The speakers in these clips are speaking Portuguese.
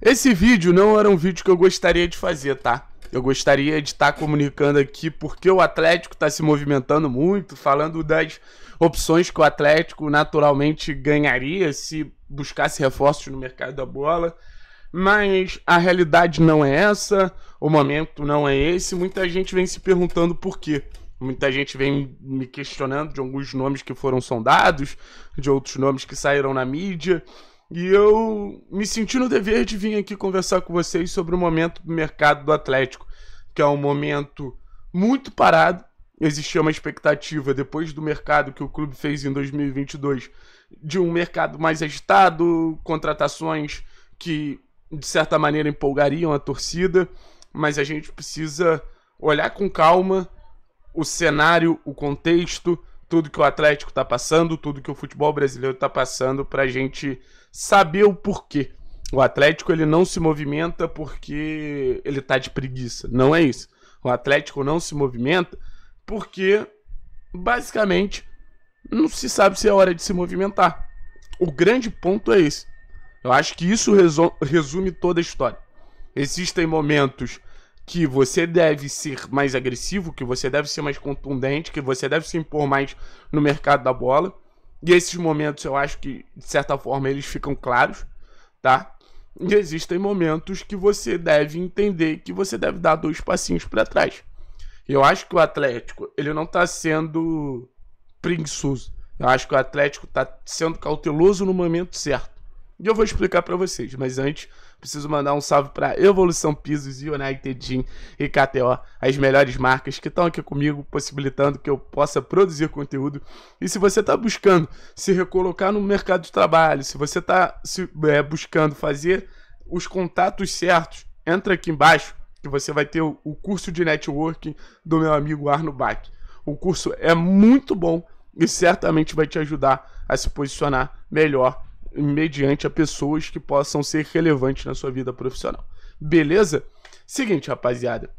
Esse vídeo não era um vídeo que eu gostaria de fazer, tá? Eu gostaria de estar tá comunicando aqui porque o Atlético está se movimentando muito, falando das opções que o Atlético naturalmente ganharia se buscasse reforços no mercado da bola. Mas a realidade não é essa, o momento não é esse. Muita gente vem se perguntando por quê. Muita gente vem me questionando de alguns nomes que foram sondados, de outros nomes que saíram na mídia. E eu me senti no dever de vir aqui conversar com vocês sobre o momento do mercado do Atlético, que é um momento muito parado. Existia uma expectativa depois do mercado que o clube fez em 2022 de um mercado mais agitado, contratações que de certa maneira empolgariam a torcida, mas a gente precisa olhar com calma o cenário, o contexto, tudo que o Atlético está passando, tudo que o futebol brasileiro está passando, para a gente saber o porquê. O Atlético ele não se movimenta porque ele está de preguiça. Não é isso. O Atlético não se movimenta porque, basicamente, não se sabe se é hora de se movimentar. O grande ponto é esse. Eu acho que isso resume toda a história. Existem momentos que você deve ser mais agressivo, que você deve ser mais contundente, que você deve se impor mais no mercado da bola. E esses momentos eu acho que, de certa forma, eles ficam claros, tá? E existem momentos que você deve entender que você deve dar dois passinhos para trás. Eu acho que o Atlético, ele não está sendo preguiçoso. Eu acho que o Atlético está sendo cauteloso no momento certo. E eu vou explicar para vocês, mas antes preciso mandar um salve para Evolução Pisos, United Gym e KTO, as melhores marcas que estão aqui comigo, possibilitando que eu possa produzir conteúdo. E se você está buscando se recolocar no mercado de trabalho, se você está é, buscando fazer os contatos certos, entra aqui embaixo que você vai ter o, o curso de networking do meu amigo Arno Bach. O curso é muito bom e certamente vai te ajudar a se posicionar melhor mediante a pessoas que possam ser relevantes na sua vida profissional. Beleza? Seguinte, rapaziada.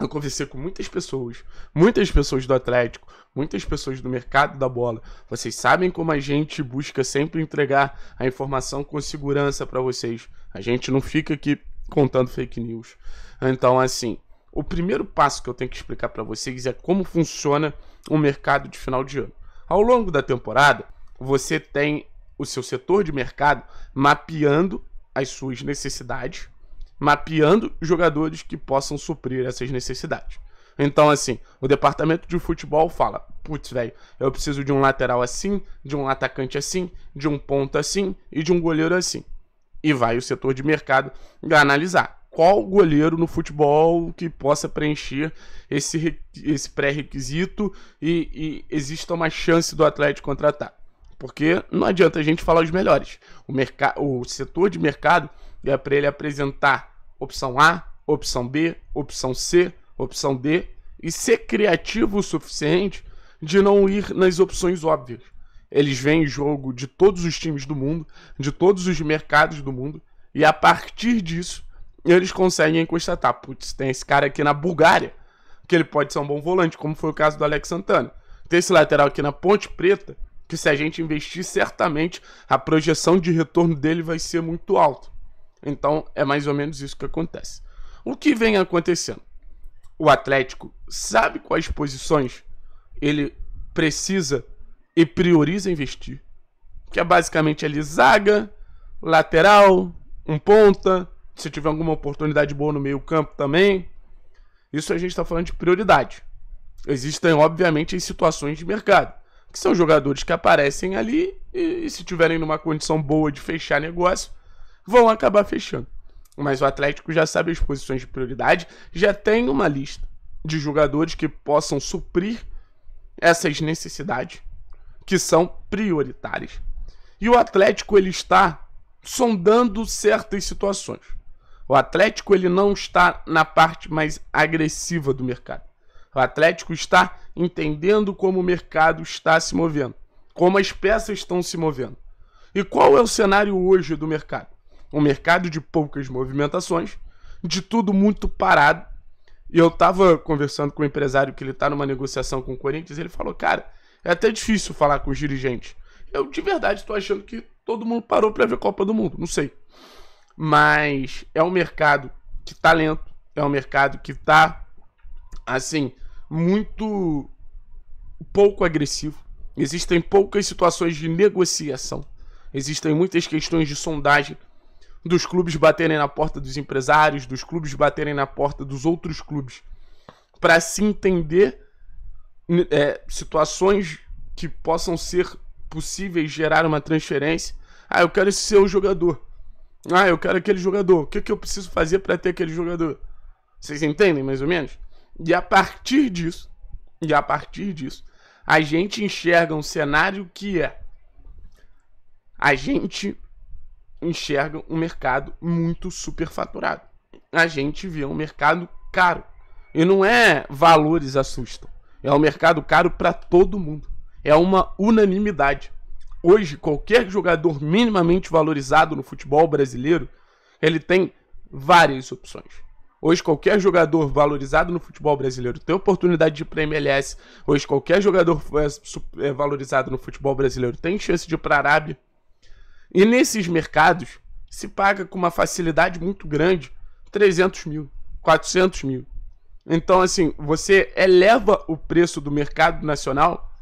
Eu conversei com muitas pessoas, muitas pessoas do Atlético, muitas pessoas do mercado da bola. Vocês sabem como a gente busca sempre entregar a informação com segurança para vocês. A gente não fica aqui contando fake news. Então, assim, o primeiro passo que eu tenho que explicar para vocês é como funciona o mercado de final de ano. Ao longo da temporada, você tem o seu setor de mercado mapeando as suas necessidades, mapeando jogadores que possam suprir essas necessidades. Então, assim, o departamento de futebol fala: putz, velho, eu preciso de um lateral assim, de um atacante assim, de um ponto assim e de um goleiro assim. E vai o setor de mercado analisar qual goleiro no futebol que possa preencher esse, esse pré-requisito e, e exista uma chance do Atlético contratar. Porque não adianta a gente falar os melhores. O, o setor de mercado é para ele apresentar opção A, opção B, opção C, opção D e ser criativo o suficiente de não ir nas opções óbvias. Eles veem jogo de todos os times do mundo, de todos os mercados do mundo, e a partir disso eles conseguem constatar: tá, putz, tem esse cara aqui na Bulgária, que ele pode ser um bom volante, como foi o caso do Alex Santana. Tem esse lateral aqui na Ponte Preta, que se a gente investir, certamente a projeção de retorno dele vai ser muito alta. Então é mais ou menos isso que acontece. O que vem acontecendo? O Atlético sabe quais posições ele precisa e prioriza investir, que é basicamente ali zaga, lateral, um ponta, se tiver alguma oportunidade boa no meio-campo também. Isso a gente está falando de prioridade. Existem, obviamente, as situações de mercado que são jogadores que aparecem ali e, e se tiverem numa condição boa de fechar negócio, vão acabar fechando. Mas o Atlético já sabe as posições de prioridade, já tem uma lista de jogadores que possam suprir essas necessidades que são prioritárias. E o Atlético ele está sondando certas situações. O Atlético ele não está na parte mais agressiva do mercado. O Atlético está entendendo como o mercado está se movendo, como as peças estão se movendo. E qual é o cenário hoje do mercado? Um mercado de poucas movimentações, de tudo muito parado. E eu estava conversando com um empresário que ele está numa negociação com o Corinthians, e ele falou: "Cara, é até difícil falar com os dirigentes. Eu de verdade estou achando que todo mundo parou para ver Copa do Mundo, não sei. Mas é um mercado que está lento, é um mercado que está assim, muito pouco agressivo. Existem poucas situações de negociação. Existem muitas questões de sondagem dos clubes baterem na porta dos empresários, dos clubes baterem na porta dos outros clubes, para se entender é, situações que possam ser possíveis gerar uma transferência. Ah, eu quero esse seu jogador. Ah, eu quero aquele jogador. O que, que eu preciso fazer para ter aquele jogador? Vocês entendem mais ou menos? E a partir disso, e a partir disso, a gente enxerga um cenário que é a gente enxerga um mercado muito superfaturado. A gente vê um mercado caro. E não é valores assustam. É um mercado caro para todo mundo. É uma unanimidade. Hoje, qualquer jogador minimamente valorizado no futebol brasileiro, ele tem várias opções. Hoje, qualquer jogador valorizado no futebol brasileiro tem oportunidade de ir para MLS. Hoje, qualquer jogador eh, eh, valorizado no futebol brasileiro tem chance de ir para Arábia. E nesses mercados, se paga com uma facilidade muito grande 300 mil, 400 mil. Então, assim, você eleva o preço do mercado nacional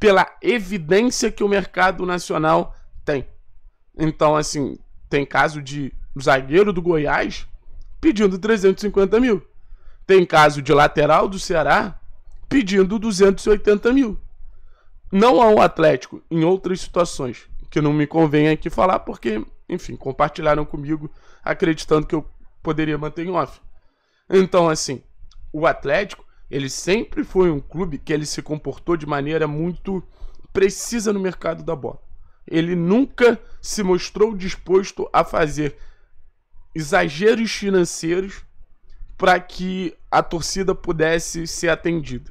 pela evidência que o mercado nacional tem. Então, assim, tem caso de zagueiro do Goiás pedindo 350 mil. Tem caso de lateral do Ceará pedindo 280 mil. Não ao Atlético, em outras situações, que não me convém aqui falar, porque, enfim, compartilharam comigo, acreditando que eu poderia manter em off. Então, assim, o Atlético, ele sempre foi um clube que ele se comportou de maneira muito precisa no mercado da bola. Ele nunca se mostrou disposto a fazer exageros financeiros para que a torcida pudesse ser atendida.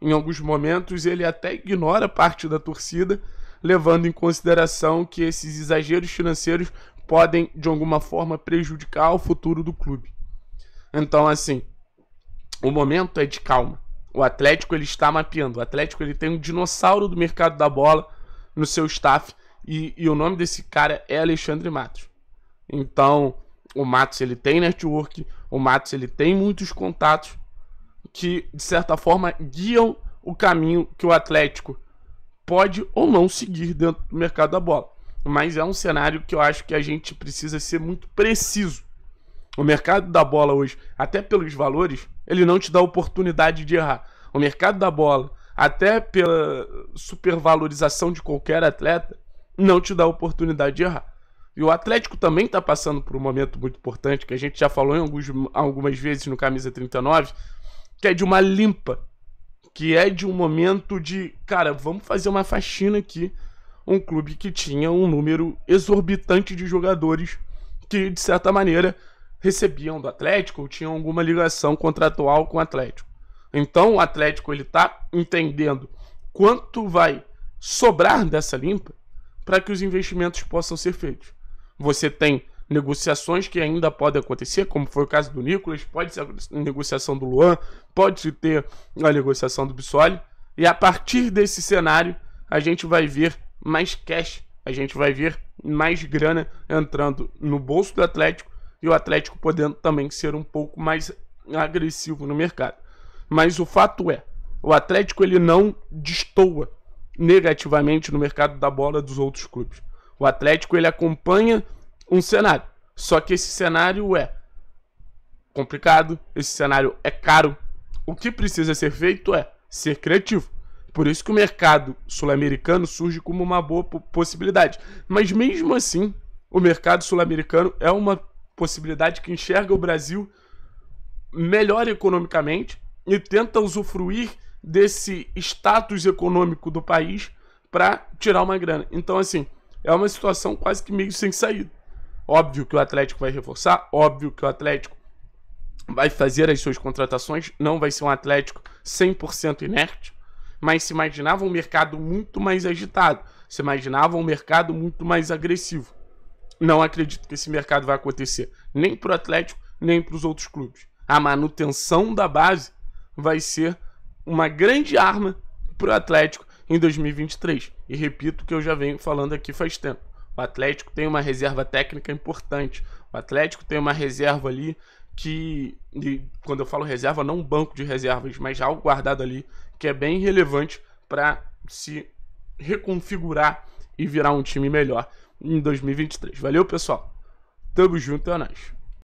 Em alguns momentos, ele até ignora parte da torcida, levando em consideração que esses exageros financeiros podem, de alguma forma, prejudicar o futuro do clube. Então, assim, o momento é de calma. O Atlético ele está mapeando. O Atlético ele tem um dinossauro do mercado da bola no seu staff e, e o nome desse cara é Alexandre Matos. Então, o Matos ele tem network, o Matos ele tem muitos contatos que de certa forma guiam o caminho que o Atlético pode ou não seguir dentro do mercado da bola. Mas é um cenário que eu acho que a gente precisa ser muito preciso. O mercado da bola hoje, até pelos valores, ele não te dá oportunidade de errar. O mercado da bola, até pela supervalorização de qualquer atleta, não te dá oportunidade de errar. E o Atlético também está passando por um momento muito importante, que a gente já falou em alguns, algumas vezes no Camisa 39, que é de uma limpa, que é de um momento de, cara, vamos fazer uma faxina aqui. Um clube que tinha um número exorbitante de jogadores que, de certa maneira, recebiam do Atlético ou tinham alguma ligação contratual com o Atlético. Então o Atlético ele está entendendo quanto vai sobrar dessa limpa para que os investimentos possam ser feitos você tem negociações que ainda podem acontecer, como foi o caso do Nicolas, pode ser a negociação do Luan, pode ter a negociação do Bissoli. E a partir desse cenário, a gente vai ver mais cash, a gente vai ver mais grana entrando no bolso do Atlético e o Atlético podendo também ser um pouco mais agressivo no mercado. Mas o fato é, o Atlético ele não destoa negativamente no mercado da bola dos outros clubes. O Atlético ele acompanha um cenário. Só que esse cenário é complicado, esse cenário é caro. O que precisa ser feito é ser criativo. Por isso que o mercado sul-americano surge como uma boa possibilidade. Mas mesmo assim, o mercado sul-americano é uma possibilidade que enxerga o Brasil melhor economicamente e tenta usufruir desse status econômico do país para tirar uma grana. Então, assim, é uma situação quase que meio sem saída. Óbvio que o Atlético vai reforçar, óbvio que o Atlético vai fazer as suas contratações, não vai ser um Atlético 100% inerte, mas se imaginava um mercado muito mais agitado, se imaginava um mercado muito mais agressivo. Não acredito que esse mercado vai acontecer, nem para o Atlético, nem para os outros clubes. A manutenção da base vai ser uma grande arma para o Atlético em 2023. E repito que eu já venho falando aqui faz tempo. O Atlético tem uma reserva técnica importante. O Atlético tem uma reserva ali que, quando eu falo reserva, não um banco de reservas, mas algo guardado ali que é bem relevante para se reconfigurar e virar um time melhor em 2023. Valeu, pessoal. Tamo junto, é nóis.